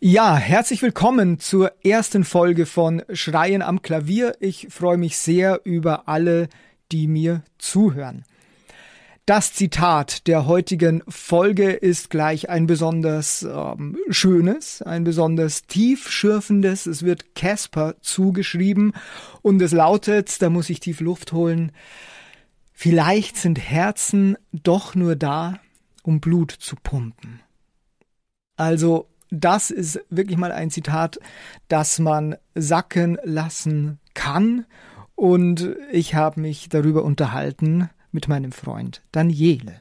Ja, herzlich willkommen zur ersten Folge von Schreien am Klavier. Ich freue mich sehr über alle, die mir zuhören. Das Zitat der heutigen Folge ist gleich ein besonders ähm, schönes, ein besonders tiefschürfendes. Es wird Casper zugeschrieben und es lautet, da muss ich tief Luft holen, vielleicht sind Herzen doch nur da, um Blut zu pumpen. Also das ist wirklich mal ein Zitat, das man sacken lassen kann. Und ich habe mich darüber unterhalten mit meinem Freund Daniele.